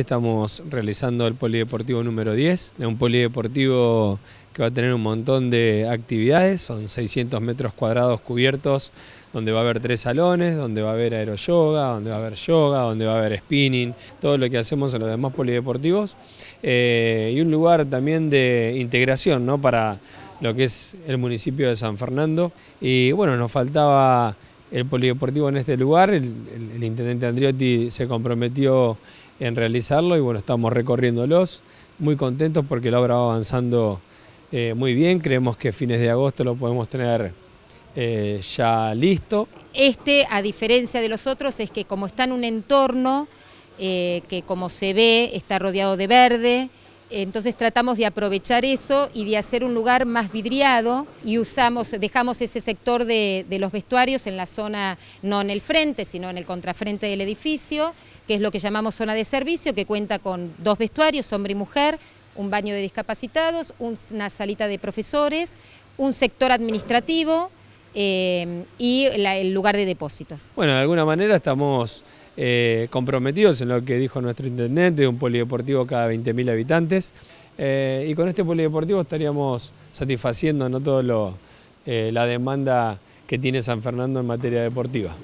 Estamos realizando el polideportivo número 10, un polideportivo que va a tener un montón de actividades, son 600 metros cuadrados cubiertos, donde va a haber tres salones, donde va a haber aeroyoga, donde va a haber yoga, donde va a haber spinning, todo lo que hacemos en los demás polideportivos, eh, y un lugar también de integración ¿no? para lo que es el municipio de San Fernando. Y bueno, nos faltaba el polideportivo en este lugar, el intendente Andriotti se comprometió en realizarlo y bueno, estamos recorriéndolos, muy contentos porque la obra va avanzando eh, muy bien, creemos que fines de agosto lo podemos tener eh, ya listo. Este, a diferencia de los otros, es que como está en un entorno eh, que como se ve está rodeado de verde, entonces tratamos de aprovechar eso y de hacer un lugar más vidriado y usamos, dejamos ese sector de, de, los vestuarios en la zona, no en el frente, sino en el contrafrente del edificio, que es lo que llamamos zona de servicio, que cuenta con dos vestuarios, hombre y mujer, un baño de discapacitados, una salita de profesores, un sector administrativo, eh, y el lugar de depósitos. Bueno, de alguna manera estamos eh, comprometidos en lo que dijo nuestro intendente, un polideportivo cada 20.000 habitantes, eh, y con este polideportivo estaríamos satisfaciendo no la demanda que tiene San Fernando en materia deportiva.